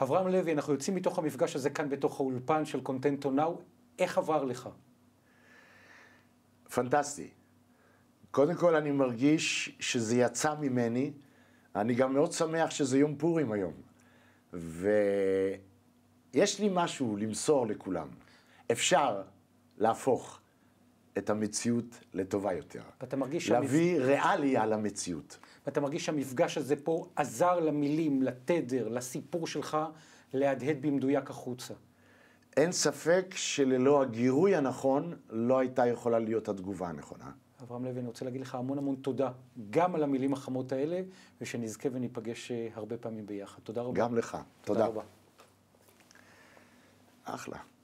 אברהם לוי, אנחנו יוצאים מתוך המפגש הזה כאן בתוך האולפן של קונטנטו נאו, איך עבר לך? פנטסטי. קודם כל אני מרגיש שזה יצא ממני, אני גם מאוד שמח שזה יום פורים היום. ויש לי משהו למסור לכולם. אפשר להפוך את המציאות לטובה יותר. ואתה מרגיש... להביא המפ... ריאלי על המציאות. ואתה מרגיש שהמפגש הזה פה עזר למילים, לתדר, לסיפור שלך, להדהד במדויק החוצה. אין ספק שללא הגירוי הנכון, לא הייתה יכולה להיות התגובה הנכונה. אברהם לוי, אני רוצה להגיד לך המון המון תודה, גם על המילים החמות האלה, ושנזכה וניפגש אה, הרבה פעמים ביחד. תודה רבה. גם לך. תודה. תודה רבה. אחלה.